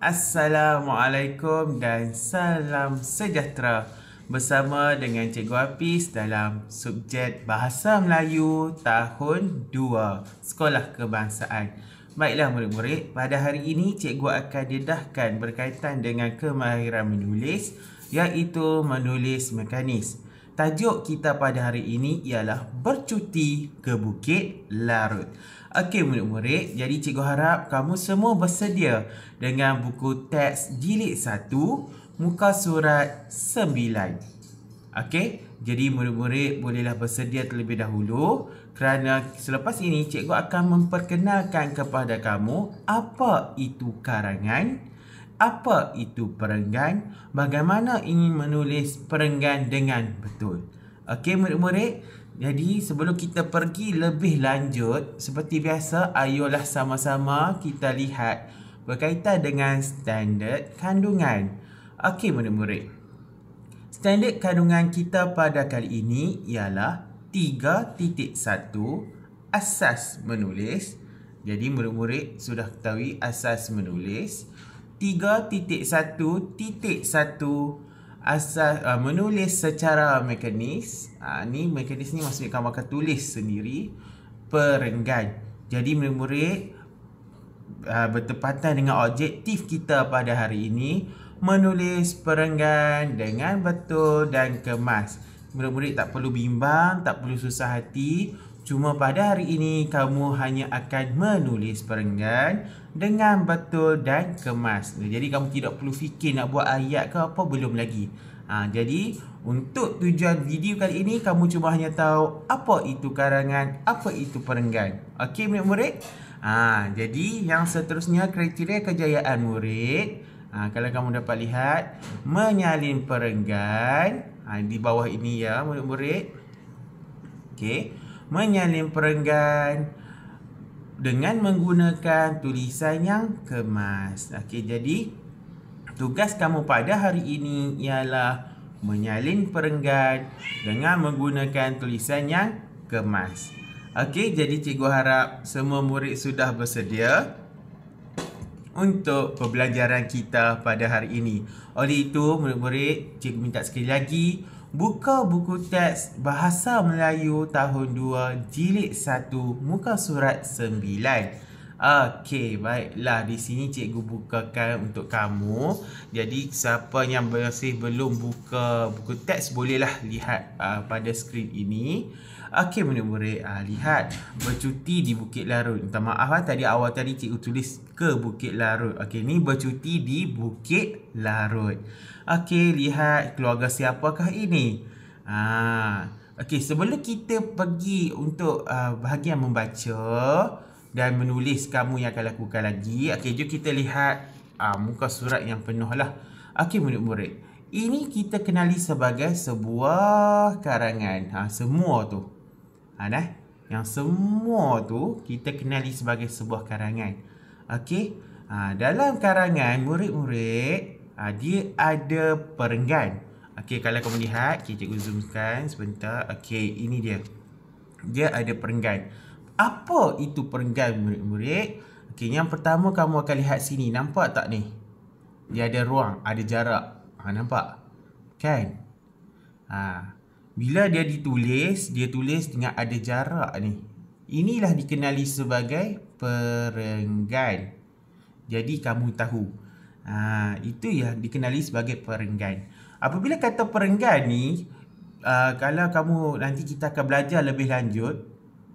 Assalamualaikum dan salam sejahtera bersama dengan Cikgu Apis dalam subjek Bahasa Melayu tahun 2 Sekolah Kebangsaan. Baiklah murid-murid, pada hari ini cikgu akan dedahkan berkaitan dengan kemahiran menulis iaitu menulis mekanis. Tajuk kita pada hari ini ialah bercuti ke Bukit Larut. Okey murid-murid, jadi cikgu harap kamu semua bersedia dengan buku teks jilid 1 muka surat 9. Okey, jadi murid-murid bolehlah bersedia terlebih dahulu kerana selepas ini cikgu akan memperkenalkan kepada kamu apa itu karangan apa itu perenggan, bagaimana ingin menulis perenggan dengan betul. Okey murid-murid, jadi sebelum kita pergi lebih lanjut, seperti biasa ayolah sama-sama kita lihat berkaitan dengan standard kandungan. Okey murid-murid, standard kandungan kita pada kali ini ialah 3.1 Asas menulis jadi murid-murid sudah ketahui asas menulis 3.1.1 asas uh, menulis secara mekanis. Uh, ni mekanis ni maksudnya kamu akan tulis sendiri perenggan. Jadi murid-murid uh, bertepatan dengan objektif kita pada hari ini menulis perenggan dengan betul dan kemas. Murid-murid tak perlu bimbang, tak perlu susah hati Cuma pada hari ini kamu hanya akan menulis perenggan dengan betul dan kemas. Jadi kamu tidak perlu fikir nak buat ayat ke apa belum lagi. Ha, jadi untuk tujuan video kali ini kamu cuma hanya tahu apa itu karangan, apa itu perenggan. Okey murid-murid? Ha, jadi yang seterusnya kriteria kejayaan murid. Ha, kalau kamu dapat lihat menyalin perenggan ha, di bawah ini ya murid-murid. Okey menyalin perenggan dengan menggunakan tulisan yang kemas. Okey, jadi tugas kamu pada hari ini ialah menyalin perenggan dengan menggunakan tulisan yang kemas. Okey, jadi cikgu harap semua murid sudah bersedia untuk pembelajaran kita pada hari ini. Oleh itu, murid-murid, cikgu minta sekali lagi Buka buku teks Bahasa Melayu tahun 2 jilid 1 muka surat 9. Okey, baiklah di sini cikgu bukakan untuk kamu. Jadi siapa yang masih belum buka buku teks bolehlah lihat uh, pada skrin ini. Okey boleh-boleh uh, lihat bercuti di Bukit Larut. Minta maaf lah tadi awal tadi cikgu tulis ke Bukit Larut. Okey ni bercuti di Bukit Larut. Okey lihat keluarga siapakah ini? Ah uh, okey sebelum kita pergi untuk uh, bahagian membaca dan menulis kamu yang akan lakukan lagi. Okey jom kita lihat uh, muka surat yang penuh lah. Okey murid-murid. Ini kita kenali sebagai sebuah karangan. Ha, semua tu ha, dah. Yang semua tu kita kenali sebagai sebuah karangan. Okey. Ha, dalam karangan murid-murid ha, dia ada perenggan. Okey kalau kamu lihat, okay, cikgu zoomkan sebentar. Okey, ini dia. Dia ada perenggan. Apa itu perenggan murid-murid? Okey, yang pertama kamu akan lihat sini. Nampak tak ni? Dia ada ruang, ada jarak. Ha, nampak? Kan? Ha. Bila dia ditulis, dia tulis dengan ada jarak ni. Inilah dikenali sebagai perenggan. Jadi kamu tahu. Ha, itu yang dikenali sebagai perenggan. Apabila kata perenggan ni, uh, kalau kamu nanti kita akan belajar lebih lanjut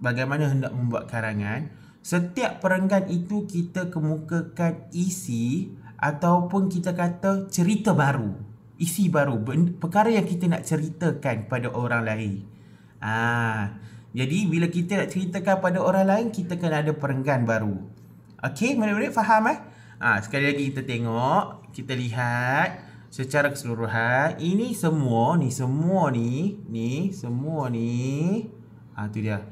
bagaimana hendak membuat karangan, setiap perenggan itu kita kemukakan isi ataupun kita kata cerita baru isi baru perkara yang kita nak ceritakan pada orang lain Ah, jadi bila kita nak ceritakan pada orang lain kita kena ada perenggan baru okey murid-murid faham eh ha. sekali lagi kita tengok kita lihat secara keseluruhan ini semua ni semua ni ni semua ni Ah tu dia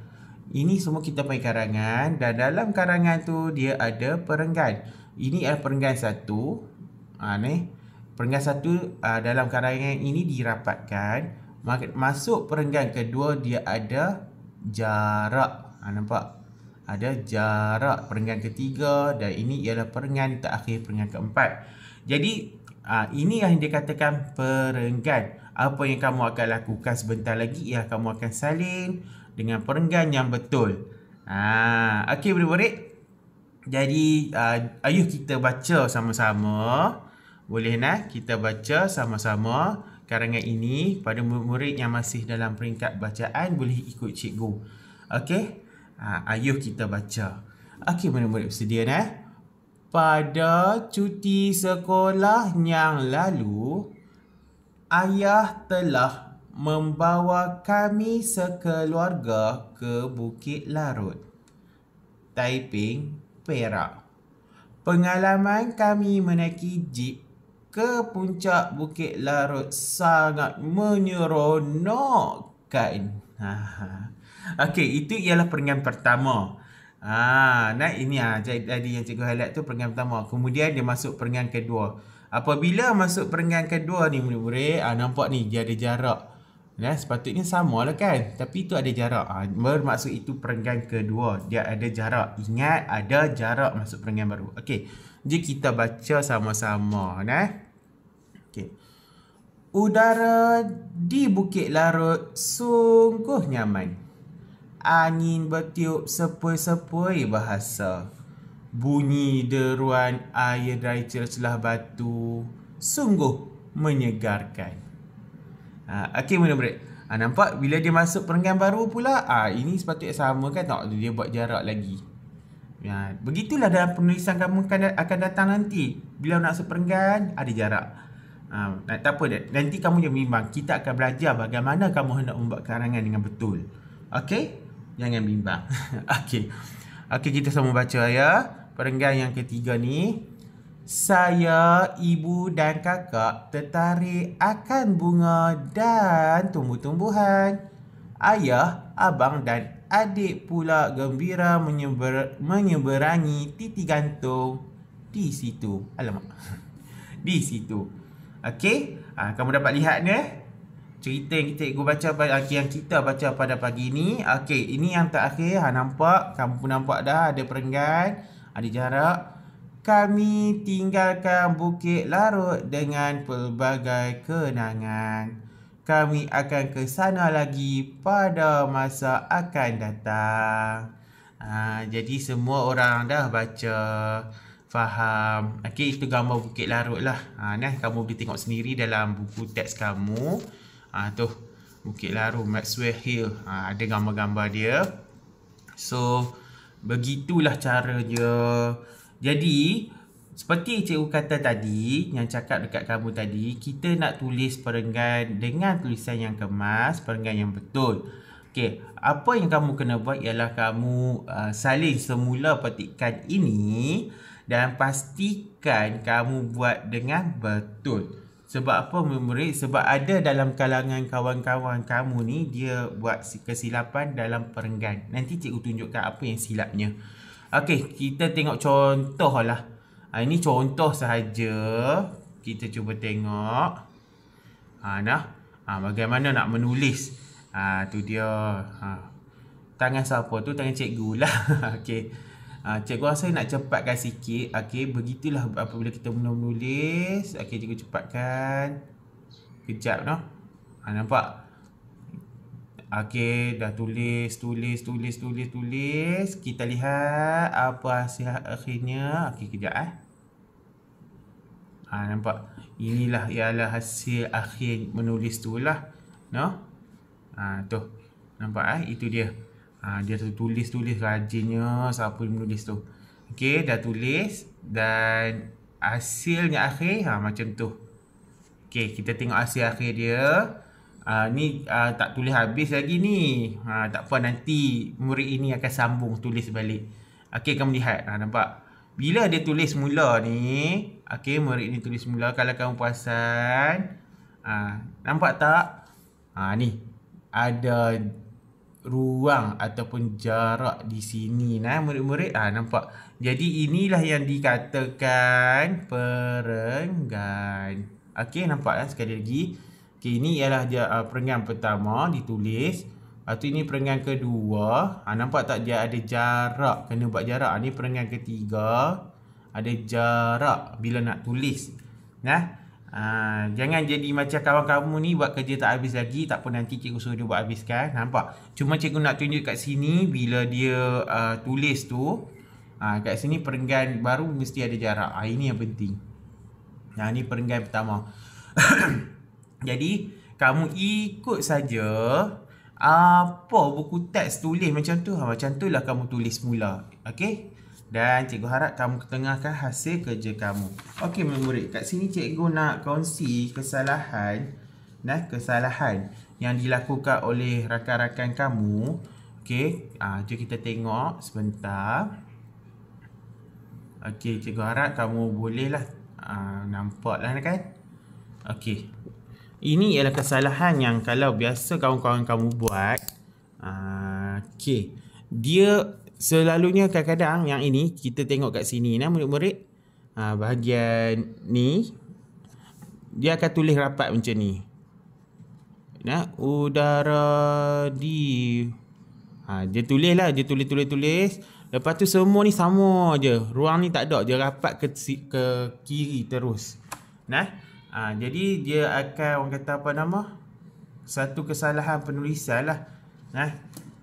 ini semua kita panggil karangan dan dalam karangan tu dia ada perenggan ini adalah perenggan satu ha ni Perenggan satu uh, dalam karangan ini dirapatkan. Masuk perenggan kedua dia ada jarak. Ha, nampak? Ada jarak perenggan ketiga dan ini ialah perenggan terakhir perenggan keempat. Jadi uh, ini yang dikatakan perenggan. Apa yang kamu akan lakukan sebentar lagi ialah kamu akan salin dengan perenggan yang betul. Ah, okey boleh-boleh. Jadi uh, ayuh kita baca sama-sama. Boleh nak kita baca sama-sama karangan ini pada murid yang masih dalam peringkat bacaan boleh ikut cikgu. Okey? Ha, ayuh kita baca. Okey, murid-murid bersedia nak? Pada cuti sekolah yang lalu, ayah telah membawa kami sekeluarga ke Bukit Larut. Taiping, Perak. Pengalaman kami menaiki jeep ke puncak Bukit Larut sangat menyeronokkan. Ha. Okey, itu ialah perenggan pertama. Ha, nah ini ah ha, tadi yang cikgu highlight tu perenggan pertama. Kemudian dia masuk perenggan kedua. Apabila masuk perenggan kedua ni murid-murid, ha, nampak ni dia ada jarak. Ya, sepatutnya samalah kan. Tapi itu ada jarak. Ha, bermaksud itu perenggan kedua. Dia ada jarak. Ingat ada jarak masuk perenggan baru. Okey. Jadi kita baca sama-sama nah. Kan, eh? Okey. Udara di Bukit Larut sungguh nyaman. Angin bertiup sepoi-sepoi bahasa. Bunyi deruan air dari celah-celah batu sungguh menyegarkan. Ha, Okey, mana break? Ha, nampak bila dia masuk perenggan baru pula, ah ha, ini sepatutnya sama kan? Tak, dia buat jarak lagi. Ya, begitulah dalam penulisan kamu kan akan datang nanti. Bila nak seperenggan, ada jarak. Ha, tak apa, nanti kamu yang bimbang. Kita akan belajar bagaimana kamu hendak membuat karangan dengan betul. Okey? Jangan bimbang. Okey. Okey, kita sama baca ya. Perenggan yang ketiga ni. Saya, ibu dan kakak tertarik akan bunga dan tumbuh-tumbuhan. Ayah, abang dan adik pula gembira menyeber, menyeberangi titi gantung di situ. Alamak. Di situ. Okey. Ha, kamu dapat lihat ni eh? Cerita yang kita baca ah, yang kita baca pada pagi ni. Okey, ini yang terakhir. Ha, nampak? Kamu pun nampak dah. Ada perenggan. Ada jarak. Kami tinggalkan bukit larut dengan pelbagai kenangan kami akan ke sana lagi pada masa akan datang. Ha, jadi semua orang dah baca, faham. Okey, itu gambar Bukit Larut lah. Ha, nah, kamu boleh tengok sendiri dalam buku teks kamu. Ha, tu, Bukit Larut, Maxwell Hill. Ha, ada gambar-gambar dia. So, begitulah caranya. Jadi, seperti cikgu kata tadi, yang cakap dekat kamu tadi, kita nak tulis perenggan dengan tulisan yang kemas, perenggan yang betul. Okey, apa yang kamu kena buat ialah kamu uh, salin semula petikan ini dan pastikan kamu buat dengan betul. Sebab apa murid? Sebab ada dalam kalangan kawan-kawan kamu ni dia buat kesilapan dalam perenggan. Nanti cikgu tunjukkan apa yang silapnya. Okey, kita tengok contoh lah. Ha, ini contoh sahaja. Kita cuba tengok. Ha, nah. ha, bagaimana nak menulis. Ha, tu dia. Ha. Tangan siapa tu? Tangan cikgu lah. okay. ha, cikgu rasa nak cepatkan sikit. Okay. Begitulah apabila kita menulis. Okay, cikgu cepatkan. Kejap no, Ha, nampak? Okey, dah tulis, tulis, tulis, tulis, tulis. Kita lihat apa hasil akhirnya. Okey, kejap eh. Ha, nampak? Inilah ialah hasil akhir menulis tu lah. No? Ha, tu. Nampak eh? Itu dia. Ha, dia tulis-tulis rajinnya siapa yang menulis tu. Okey, dah tulis. Dan hasilnya akhir ha, macam tu. Okey, kita tengok hasil akhir dia. Ha, ni ha, tak tulis habis lagi ni. Ha, tak apa nanti murid ini akan sambung tulis balik. Okey, kamu lihat. Ha, nampak? Bila dia tulis mula ni... Okey, murid ni tulis mula kalau kamu puasan. Ha, nampak tak? Ha, ni. Ada ruang ataupun jarak di sini nah murid-murid ah nampak jadi inilah yang dikatakan perenggan okey nampak kan sekali lagi okey ini ialah dia uh, perenggan pertama ditulis atau ini perenggan kedua ah nampak tak dia ada jarak kena buat jarak Ini perenggan ketiga ada jarak bila nak tulis nah Uh, jangan jadi macam kawan kamu ni buat kerja tak habis lagi tak pun nanti cikgu suruh dia buat habiskan nampak cuma cikgu nak tunjuk kat sini bila dia uh, tulis tu uh, kat sini perenggan baru mesti ada jarak uh, ini yang penting nah ni perenggan pertama jadi kamu ikut saja apa buku teks tulis macam tu ha, macam tu lah kamu tulis mula okey dan cikgu harap kamu ketengahkan hasil kerja kamu. Okey murid-murid, kat sini cikgu nak kongsi kesalahan nah kesalahan yang dilakukan oleh rakan-rakan kamu. Okey, ah jom kita tengok sebentar. Okey, cikgu harap kamu bolehlah ah, nampak lah kan. Okey. Ini ialah kesalahan yang kalau biasa kawan-kawan kamu buat. Ah okey. Dia selalunya kadang-kadang yang ini kita tengok kat sini nah murid-murid ha, bahagian ni dia akan tulis rapat macam ni nah udara di ha, dia tulis lah dia tulis tulis tulis lepas tu semua ni sama aje ruang ni tak ada dia rapat ke ke kiri terus nah ha, jadi dia akan orang kata apa nama satu kesalahan penulisan lah nah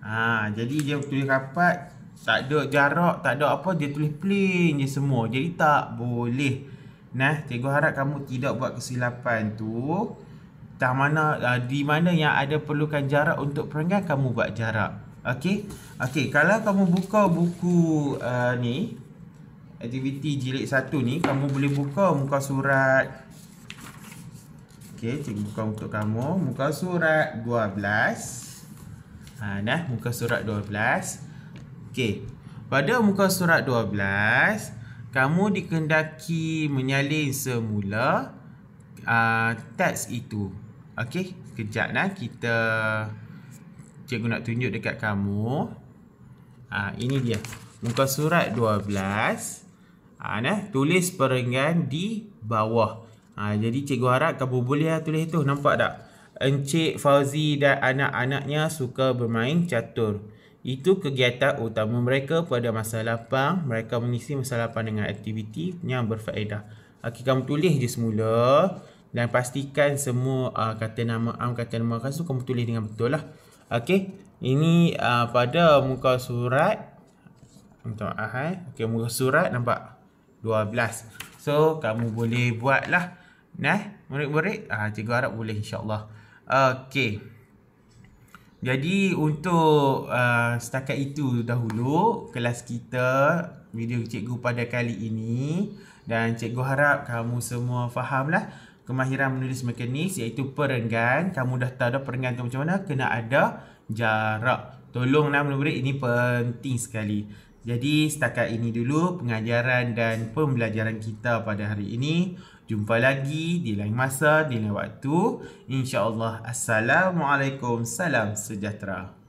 Ha, jadi dia tulis rapat tak ada jarak, tak ada apa Dia tulis plain je semua Jadi tak boleh Nah, cikgu harap kamu tidak buat kesilapan tu Tak mana, uh, di mana yang ada perlukan jarak untuk peringkat Kamu buat jarak Okey, okey. kalau kamu buka buku uh, ni Aktiviti jilid satu ni Kamu boleh buka muka surat Okey, cikgu buka untuk kamu Muka surat 12 Ha, ah, nah, muka surat 12 Okey Okey. Pada muka surat 12, kamu dikendaki menyalin semula uh, teks itu. Okey, kejap nah kita cikgu nak tunjuk dekat kamu. Ah ini dia. Muka surat 12. Ah nah, tulis perenggan di bawah. Ah jadi cikgu harap kamu boleh ah, tulis itu. Nampak tak? Encik Fauzi dan anak-anaknya suka bermain catur. Itu kegiatan utama mereka pada masa lapang. Mereka mengisi masa lapang dengan aktiviti yang berfaedah. Okey, kamu tulis je semula dan pastikan semua uh, kata nama am, ah, kata nama khas tu kamu tulis dengan betul lah. Okey, ini uh, pada muka surat. Minta maaf eh. Okey, muka surat nampak 12. So, kamu boleh buat lah. Nah, murid-murid. Uh, cikgu harap boleh insyaAllah. Okey. Jadi untuk uh, setakat itu dahulu kelas kita video cikgu pada kali ini dan cikgu harap kamu semua fahamlah kemahiran menulis mekanis iaitu perenggan. Kamu dah tahu dah perenggan tu macam mana kena ada jarak. Tolonglah murid ini penting sekali. Jadi setakat ini dulu pengajaran dan pembelajaran kita pada hari ini. Jumpa lagi di lain masa, di lain waktu. InsyaAllah. Assalamualaikum. Salam sejahtera.